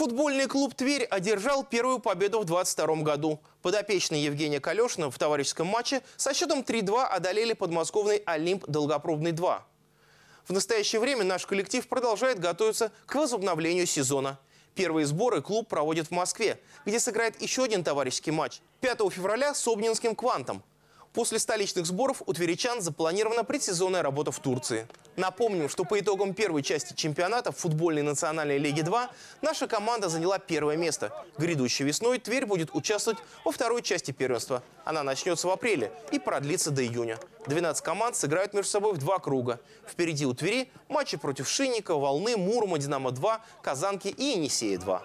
Футбольный клуб «Тверь» одержал первую победу в 2022 году. Подопечные Евгения Калешина в товарищеском матче со счетом 3-2 одолели подмосковный «Олимп Долгопробный-2». В настоящее время наш коллектив продолжает готовиться к возобновлению сезона. Первые сборы клуб проводит в Москве, где сыграет еще один товарищеский матч – 5 февраля с Обнинским «Квантом». После столичных сборов у тверичан запланирована предсезонная работа в Турции. Напомню, что по итогам первой части чемпионата футбольной национальной лиги 2 наша команда заняла первое место. Грядущей весной Тверь будет участвовать во второй части первенства. Она начнется в апреле и продлится до июня. 12 команд сыграют между собой в два круга. Впереди у Твери матчи против Шинника, Волны, Мурма, Динамо-2, Казанки и Енисея-2.